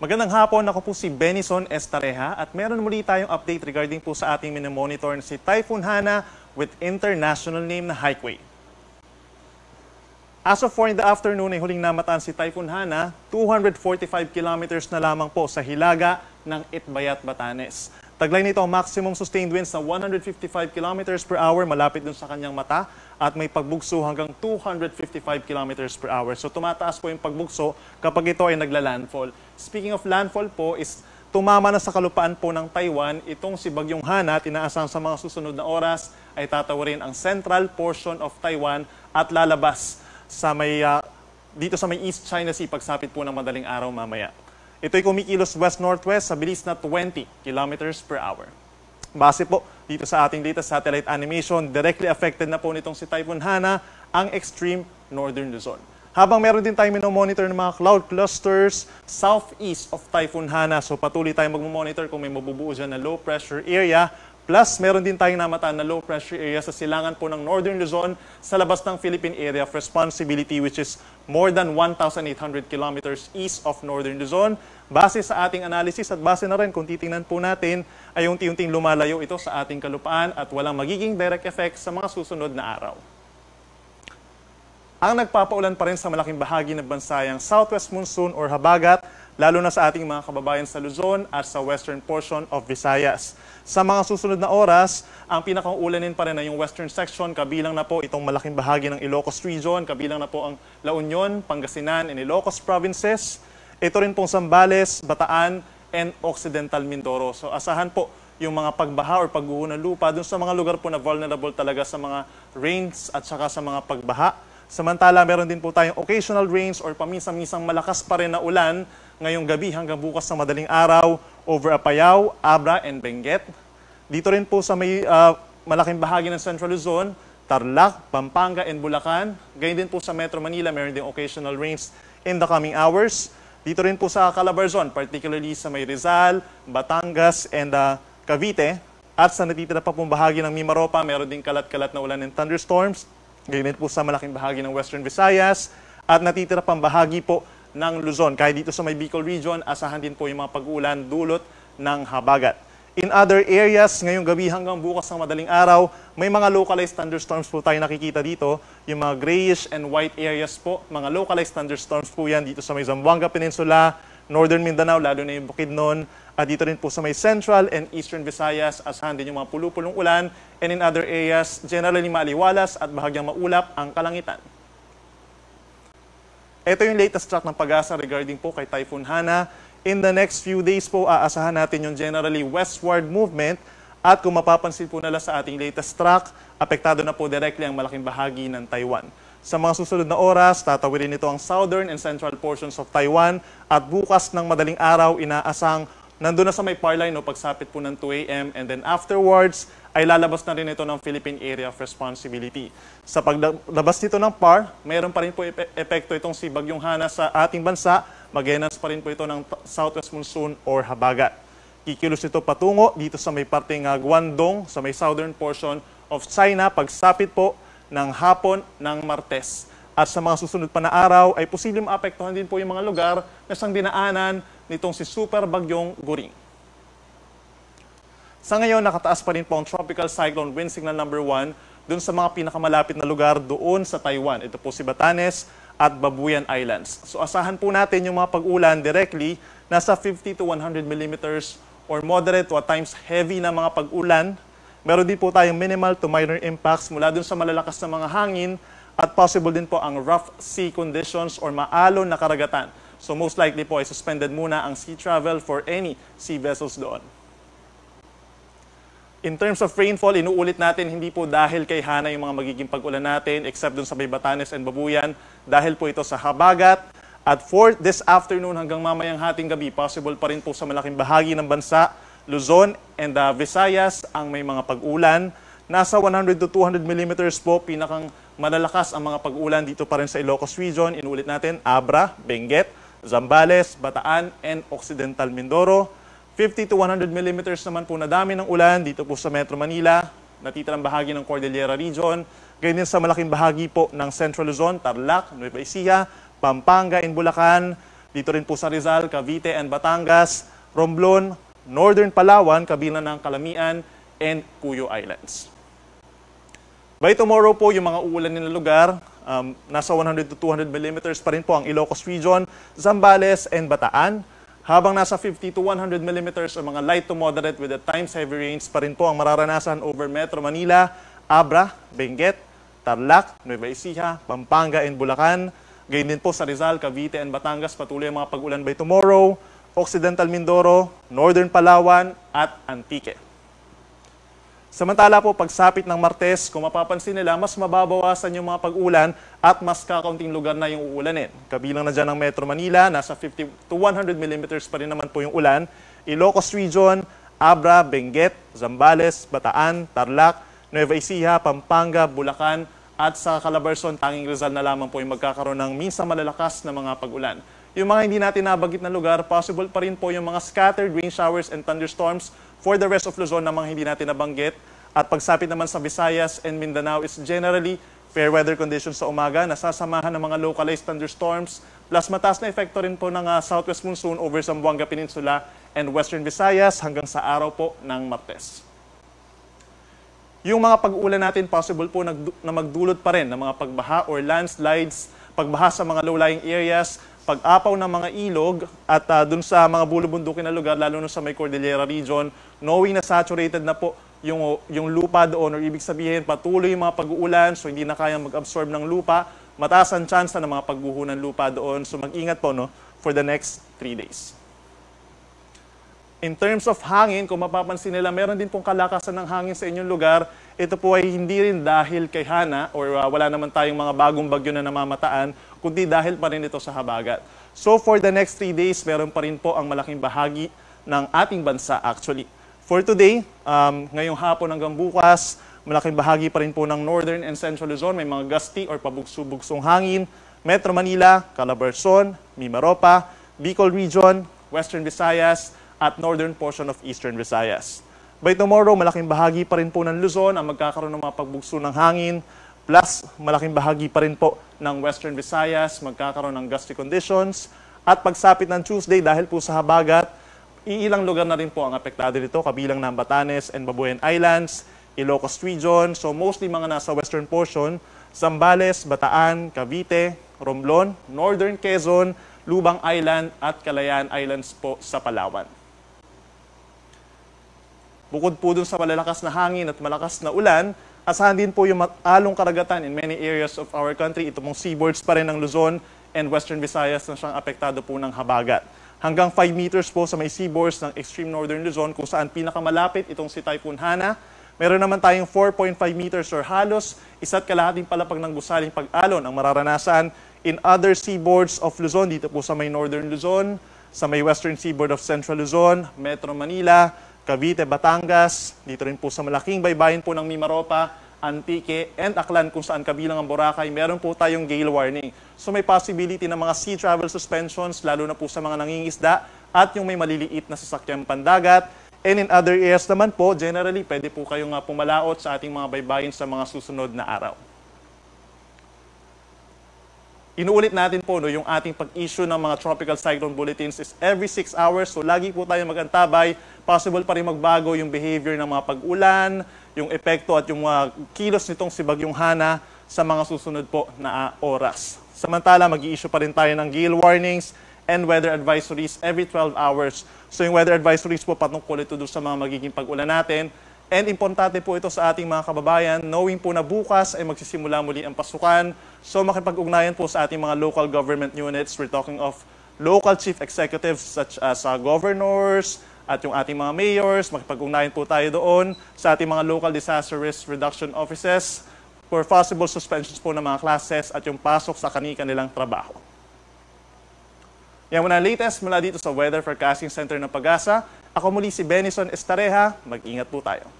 Magandang hapon, ako po si Benison Estareha at meron muli tayong update regarding po sa ating minomonitor na si Typhoon Hana with international name na Highway. As of 4 in the afternoon ay huling namataan si Typhoon Hana, 245 kilometers na lamang po sa hilaga ng Itbayat, Batanes. Taglay nito, maximum sustained winds na 155 km per hour malapit dun sa kanyang mata at may pagbugso hanggang 255 km per hour. So tumataas po yung pagbugso kapag ito ay nagla-landfall. Speaking of landfall po is tumama na sa kalupaan po ng Taiwan itong si Bagyong Hana, tinaasahan sa mga susunod na oras ay tatawarin ang central portion of Taiwan at lalabas sa may, uh, dito sa may East China Sea pagsapit po ng madaling araw mamaya. Ito'y kumikilos west-northwest sa bilis na 20 kilometers per hour. Base po dito sa ating latest satellite animation, directly affected na po nitong si Typhoon Hana ang extreme northern Luzon. Habang meron din tayo monitor ng mga cloud clusters southeast of Typhoon Hana. So patuloy tayong magmonitor kung may mabubuo dyan na low pressure area Plus, meron din tayong namataan na low pressure area sa silangan po ng Northern Luzon sa labas ng Philippine Area of Responsibility which is more than 1,800 kilometers east of Northern Luzon. Base sa ating analysis at base na rin kung titingnan po natin ay unti-unting lumalayo ito sa ating kalupaan at walang magiging direct effect sa mga susunod na araw. Ang nagpapaulan pa rin sa malaking bahagi ng bansa ay ang southwest monsoon or habagat lalo na sa ating mga kababayan sa Luzon at sa western portion of Visayas. Sa mga susunod na oras, ang pinakaulanin pa rin na yung western section, kabilang na po itong malaking bahagi ng Ilocos Region, kabilang na po ang La Union, Pangasinan, and Ilocos Provinces. Ito rin pong Sambales, Bataan, and Occidental Mindoro. So asahan po yung mga pagbaha or pagguho ng lupa dun sa mga lugar po na vulnerable talaga sa mga rains at saka sa mga pagbaha. Samantala, meron din po tayong occasional rains or paminsan-minsang malakas pa rin na ulan ngayong gabi hanggang bukas na madaling araw over Apayao, Abra, and Benguet. Dito rin po sa may uh, malaking bahagi ng Central Luzon, Tarlac, Pampanga, and Bulacan. Gayun din po sa Metro Manila, meron ding occasional rains in the coming hours. Dito rin po sa Calabarzon, particularly sa may Rizal, Batangas, and uh, Cavite. At sa natitira pa pong bahagi ng Mimaropa, meron din kalat-kalat na ulan and thunderstorms. Ganyan po sa malaking bahagi ng Western Visayas. At natitira pang bahagi po ng Luzon. Kahit dito sa may Bicol Region, asahan din po yung mga pag-ulan dulot ng habagat. In other areas, ngayong gabi hanggang bukas ng madaling araw, may mga localized thunderstorms po tayo nakikita dito. Yung mga grayish and white areas po, mga localized thunderstorms po yan dito sa may Zamboanga Peninsula, Northern Mindanao, lalo na yung Bukidnon, at dito rin po sa may Central and Eastern Visayas, asahan din yung mga pulupulong ulan, and in other areas, generally maaliwalas at bahagyang maulap ang kalangitan. Ito yung latest track ng pag-asa regarding po kay Typhoon Hana. In the next few days po, aasahan natin yung generally westward movement at kung mapapansin po nala sa ating latest track, apektado na po directly ang malaking bahagi ng Taiwan. Sa mga susunod na oras, tatawirin nito ang southern and central portions of Taiwan at bukas ng madaling araw, inaasang nandun na sa may par line o pagsapit po ng 2 a.m. and then afterwards, ay lalabas na rin ito ng Philippine Area of Responsibility. Sa paglabas nito ng PAR, mayroon pa rin po epekto itong si Bagyong Hana sa ating bansa, magenas pa rin po ito ng Southwest Monsoon or Habagat. Kikilos ito patungo dito sa may parte ng ah, Guangdong, sa may southern portion of China pagsapit po ng hapon ng Martes. At sa mga susunod pa na araw ay posibleng maapektuhan din po yung mga lugar na sang dinaanan nitong si Super Bagyong Guring. Sa ngayon, nakataas pa rin po ang Tropical Cyclone Wind Signal number 1 doon sa mga pinakamalapit na lugar doon sa Taiwan. Ito po si Batanes at Babuyan Islands. So asahan po natin yung mga pag-ulan directly nasa 50 to 100 millimeters or moderate to at times heavy na mga pag-ulan. Meron din po tayong minimal to minor impacts mula doon sa malalakas na mga hangin at possible din po ang rough sea conditions or maalon na karagatan. So most likely po ay suspended muna ang sea travel for any sea vessels doon. In terms of rainfall, inuulit natin, hindi po dahil kay Hana yung mga magiging pag-ulan natin, except dun sa may Batanes and Babuyan, dahil po ito sa habagat. At for this afternoon hanggang mamayang hating gabi, possible pa rin po sa malaking bahagi ng bansa, Luzon and uh, Visayas ang may mga pag-ulan. Nasa 100 to 200 millimeters po, pinakang malalakas ang mga pag-ulan dito pa rin sa Ilocos Region. Inuulit natin, Abra, Benguet, Zambales, Bataan, and Occidental Mindoro. 50 to 100 millimeters naman po na dami ng ulan dito po sa Metro Manila, natitirang bahagi ng Cordillera Region, ganyan sa malaking bahagi po ng Central Luzon, Tarlac, Nueva Ecija, Pampanga and Bulacan, dito rin po sa Rizal, Cavite and Batangas, Romblon, Northern Palawan, kabila ng Kalamian and Cuyo Islands. By tomorrow po, yung mga uulan na lugar, um, nasa 100 to 200 millimeters pa rin po ang Ilocos Region, Zambales and Bataan, habang nasa 50 to 100 millimeters ang mga light to moderate with at times heavy rains pa rin po ang mararanasan over Metro Manila, Abra, Benguet, Tarlac, Nueva Ecija, Pampanga, and Bulacan. Gayun din po sa Rizal, Cavite, and Batangas patuloy ang mga pag-ulan by tomorrow, Occidental Mindoro, Northern Palawan, at Antique. Samantala po, pagsapit ng Martes, kung mapapansin nila, mas mababawasan yung mga pag-ulan at mas kakaunting lugar na yung uulanin. Kabilang na dyan ang Metro Manila, nasa 50 to 100 millimeters pa rin naman po yung ulan. Ilocos Region, Abra, Benguet, Zambales, Bataan, Tarlac, Nueva Ecija, Pampanga, Bulacan, at sa Calabarzon, tanging Rizal na lamang po yung magkakaroon ng minsan malalakas na mga pag-ulan. Yung mga hindi natin nabagit na lugar, possible pa rin po yung mga scattered rain showers and thunderstorms For the rest of Luzon namang hindi natin nabanggit, at pagsapit naman sa Visayas and Mindanao is generally fair weather conditions sa umaga, nasasamahan ng mga localized thunderstorms, plus mataas na epekto rin po ng uh, southwest monsoon over Zamboanga Peninsula and western Visayas hanggang sa araw po ng Martes. Yung mga pag-ulan natin, possible po na magdulot pa rin ng mga pagbaha or landslides, pagbaha sa mga low-lying areas, pag-apaw ng mga ilog at uh, dun sa mga bulubundukin na lugar, lalo na sa may Cordillera region, knowing na saturated na po yung, yung lupa doon or ibig sabihin patuloy yung mga pag-uulan so hindi na kaya mag-absorb ng lupa, mataas ang chance na ng mga pagguho ng lupa doon. So mag-ingat po no, for the next 3 days. In terms of hangin, kung mapapansin nila, meron din pong kalakasan ng hangin sa inyong lugar. Ito po ay hindi rin dahil kay Hana or uh, wala naman tayong mga bagong bagyo na namamataan, kundi dahil pa rin ito sa habagat. So for the next three days, meron pa rin po ang malaking bahagi ng ating bansa actually. For today, um, ngayong hapon hanggang bukas, malaking bahagi pa rin po ng northern and central Luzon. May mga gusty or pabugso-bugsong hangin. Metro Manila, Calabarzon, Mimaropa, Bicol Region, Western Visayas, at northern portion of eastern Visayas. By tomorrow, malaking bahagi pa rin po ng Luzon ang magkakaroon ng mga pagbugso ng hangin, plus malaking bahagi pa rin po ng western Visayas, magkakaroon ng gusty conditions, at pagsapit ng Tuesday dahil po sa habagat, iilang lugar na rin po ang apektado nito, kabilang ng Batanes and Babuyan Islands, Ilocos Region, so mostly mga nasa western portion, Zambales, Bataan, Cavite, Romblon, Northern Quezon, Lubang Island at Calayan Islands po sa Palawan. Bukod po dun sa malalakas na hangin at malakas na ulan, asahan din po yung maalong karagatan in many areas of our country. Ito pong seaboards pa rin ng Luzon and Western Visayas na siyang apektado po ng habagat. Hanggang 5 meters po sa may seaboards ng extreme northern Luzon kung saan pinakamalapit itong si Typhoon Hana. Meron naman tayong 4.5 meters or halos isa't kalahating palapag ng gusaling pag-alon ang mararanasan in other seaboards of Luzon, dito po sa may northern Luzon, sa may western seaboard of central Luzon, Metro Manila, Cavite, Batangas, dito rin po sa malaking baybayin po ng Mimaropa, Antique, and Aklan kung saan kabilang ang Boracay, meron po tayong gale warning. So may possibility ng mga sea travel suspensions, lalo na po sa mga nangingisda at yung may maliliit na sasakyang pandagat. And in other areas naman po, generally, pwede po kayong ah, pumalaot sa ating mga baybayin sa mga susunod na araw. Inuulit natin po no, yung ating pag-issue ng mga tropical cyclone bulletins is every 6 hours. So lagi po tayo magantabay. Possible pa rin magbago yung behavior ng mga pag-ulan, yung epekto at yung mga kilos nitong si Bagyong Hana sa mga susunod po na oras. Samantala, mag-i-issue pa rin tayo ng gale warnings and weather advisories every 12 hours. So yung weather advisories po patungkol ito doon sa mga magiging pag-ulan natin And importante po ito sa ating mga kababayan, knowing po na bukas ay magsisimula muli ang pasukan. So makipag-ugnayan po sa ating mga local government units. We're talking of local chief executives such as uh, governors at yung ating mga mayors. Makipag-ugnayan po tayo doon sa ating mga local disaster risk reduction offices for possible suspensions po ng mga classes at yung pasok sa kanilang trabaho. Yan muna latest mula dito sa Weather Forecasting Center ng Pag-asa. Ako muli si Benison Estareha. Mag-ingat po tayo.